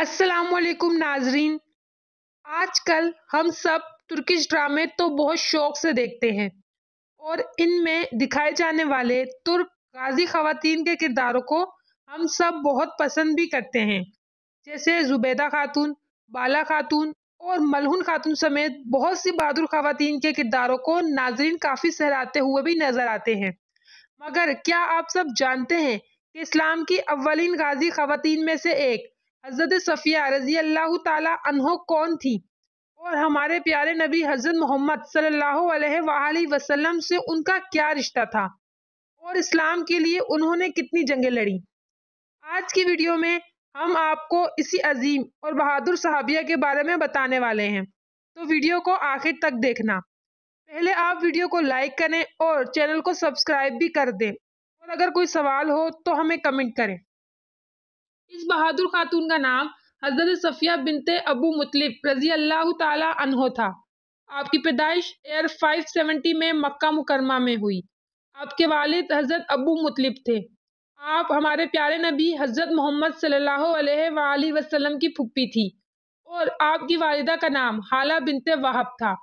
अस्सलाम नाजरीन आजकल हम सब तुर्किश ड्रामे तो बहुत शौक से देखते हैं और इनमें दिखाए जाने वाले तुर्क गाजी खातन के किरदारों को हम सब बहुत पसंद भी करते हैं जैसे जुबैदा खातून बाला खातून और मलहून खातून समेत बहुत सी बहादुर खातन के किरदारों को नाजरीन काफ़ी सहराते हुए भी नज़र आते हैं मगर क्या आप सब जानते हैं कि इस्लाम की अव्वलिन गाजी खातन में से एक हज़रत सफ़िया रज़ी अल्लाह तहो कौन थी और हमारे प्यारे नबी हज़रत मोहम्मद सल्लल्लाहु वसल्लम से उनका क्या रिश्ता था और इस्लाम के लिए उन्होंने कितनी जंगें लड़ी आज की वीडियो में हम आपको इसी अजीम और बहादुर सहाबिया के बारे में बताने वाले हैं तो वीडियो को आखिर तक देखना पहले आप वीडियो को लाइक करें और चैनल को सब्सक्राइब भी कर दें और अगर कोई सवाल हो तो हमें कमेंट करें इस बहादुर खातून का नाम हजरत सफ़िया बिनते अबू मुतलिब रजी अल्लाह तहो था आपकी पैदाइश एयर 570 में मक्का मुकरमा में हुई आपके वालिद हज़रत अबू मुतलिब थे आप हमारे प्यारे नबी हज़रत मोहम्मद सल्लल्लाहु वसल्लम की फुप्पी थी और आपकी वालिदा का नाम हाला बिनते वाहब था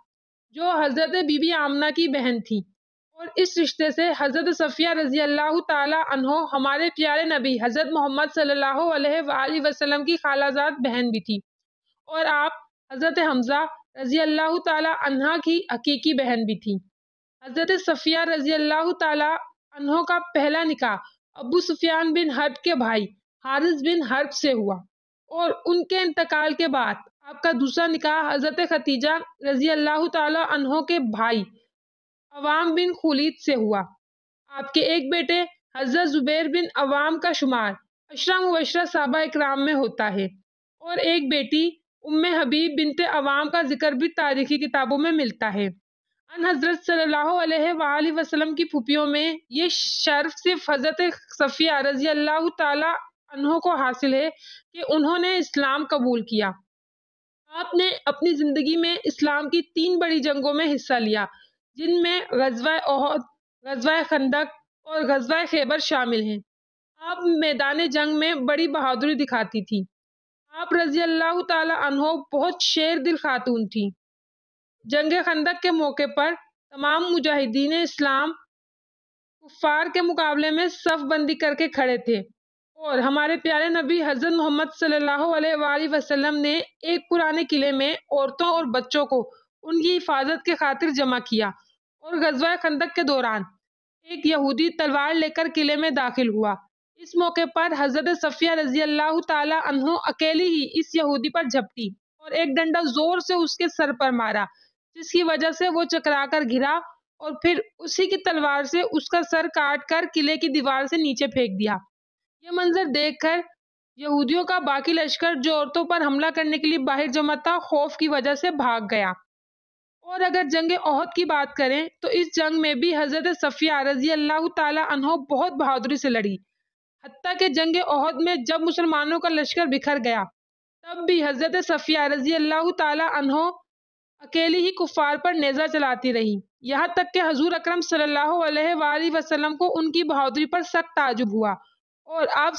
जो हज़रत बीबी आमना की बहन थी और इस रिश्ते से हज़रत सफ़िया रजी अल्लाह तहो हमारे प्यारे नबी हज़रत मोहम्मद सल्लल्लाहु अलैहि वसल्लम की खालाजात बहन भी थी और आप हज़रत हमज़ा रजी अल्लाह तहा की हकीकी बहन भी थी हज़रत सफ़िया रजी अल्लाह तहों का पहला निका अबू सुफियान बिन हर्ब के भाई हारिस बिन हर्ब से हुआ और उनके इंतकाल के बाद आपका दूसरा निकाह हज़रत खतीजा रजी अल्लाह तहों के भाई अवाम बिन खुलीद से हुआ आपके एक बेटे हज़रत ज़ुबैर बिन अवाम का शुमार अशरा मुबशरा साबा इक्राम में होता है और एक बेटी उम हबीब बिनते अवाम का जिक्र भी तारीखी किताबों में मिलता है अन हज़रत सल्लल्लाहु की फुपियों में ये शर्फ सिर्फ हज़रत सफ़िया रजी अल्लाह तहों को हासिल है कि उन्होंने इस्लाम कबूल किया आपने अपनी ज़िंदगी में इस्लाम की तीन बड़ी जंगों में हिस्सा लिया जिनमें गजवा ओहद गजवा खंदक और गजवा खैबर शामिल हैं आप मैदान जंग में बड़ी बहादुरी दिखाती थी आप रजी अल्लाह तहो बहुत शेर दिल खातून थी जंग खंदक के मौके पर तमाम मुजाहिदीन इस्लाम कुफार के मुकाबले में बंदी करके खड़े थे और हमारे प्यारे नबी हज़रत मोहम्मद सल्लल्लाहु अलैहि वसल्लम ने एक पुराने किले में औरतों और बच्चों को उनकी हिफाजत के खातिर जमा किया और गजवा खंदक के दौरान एक यहूदी तलवार लेकर किले में दाखिल हुआ इस मौके पर हजरत सफ़िया रजी अल्लाह तु अकेली ही इस यहूदी पर झपटी और एक डंडा जोर से उसके सर पर मारा जिसकी वजह से वो चकराकर गिरा और फिर उसी की तलवार से उसका सर काट कर किले की दीवार से नीचे फेंक दिया यह मंजर देखकर यहूदियों का बाकी लश्कर जो औरतों पर हमला करने के लिए बाहर जमा था खौफ की वजह से भाग गया और अगर जंग ओहद की बात करें तो इस जंग में भी हज़रत सफ़िया रजी अल्लाह तहो बहुत बहादुरी से लड़ी हती के जंग ओहद में जब मुसलमानों का लश्कर बिखर गया तब भी हज़रत सफ़िया रजी अल्लाह तहो अकेली ही कुफार पर नेज़ा चलाती रही यहाँ तक कि हजूर अक्रम सल्लल्लाहु को उनकी बहादुरी पर सख्त ताजुब हुआ और आप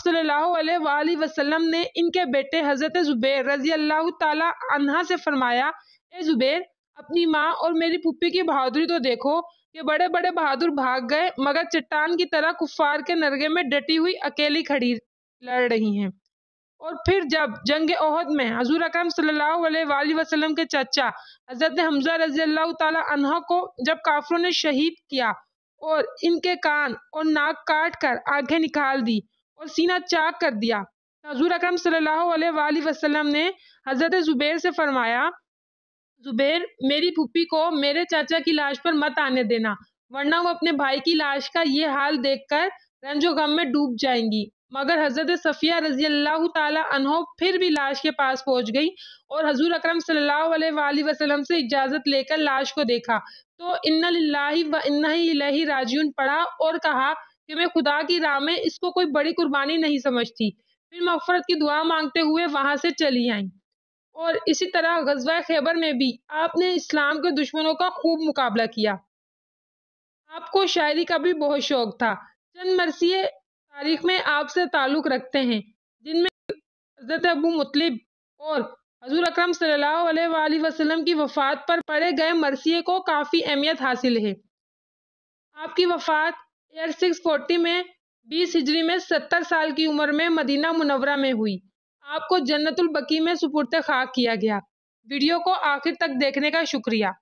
सल्लाम ने इनके बेटे हज़रत ज़ुबैर रजी अल्लाह तहा से फरमाया ए ज़ुबैर अपनी माँ और मेरी पुप्पी की बहादुरी तो देखो ये बड़े बड़े बहादुर भाग गए मगर चट्टान की तरह कुफार के नरगे में डटी हुई अकेली खड़ी लड़ रही हैं और फिर जब जंग ओहद में हजूर अक्रम सल्लल्लाहु वसल्लम के चाचा हजरत हमजा रजी अल्लाह को जब काफरों ने शहीद किया और इनके कान और नाक काट कर आंखें निकाल दी और सीना चाक कर दिया हजूर अकरम सल्लल्लाहु अलैहि वसल्लम ने हजरत ज़ुबैर से फरमाया जुबेर मेरी फूफी को मेरे चाचा की लाश पर मत आने देना वरना वो अपने भाई की लाश का ये हाल देखकर रंजो गम में डूब जाएंगी मगर हज़रत सफ़िया रजी अल्लाह तहो फिर भी लाश के पास पहुंच गई और हजूर अक्रम वसल्लम से इजाज़त लेकर लाश को देखा तो इन्ना व इन्ना राजीन पढ़ा और कहा कि मैं खुदा की राह में इसको कोई बड़ी कुर्बानी नहीं समझती फिर मफरत की दुआ मांगते हुए वहाँ से चली आई और इसी तरह गजवा खैबर में भी आपने इस्लाम के दुश्मनों का खूब मुकाबला किया आपको शायरी का भी बहुत शौक था चंद मरसिए तारीख में आपसे ताल्लुक़ रखते हैं जिनमें हजरत अबू मुतलिब और हजूर अक्रम सल्लल्लाहु वसल्लम की वफ़ात पर पड़े गए मरसी को काफ़ी अहमियत हासिल है आपकी वफ़ात एयर सिक्स फोर्टी में बीस हिजरी में सत्तर साल की उम्र में मदीना मुनवरा में हुई आपको जन्नतुल बकी में सुपुर्द खाक किया गया वीडियो को आखिर तक देखने का शुक्रिया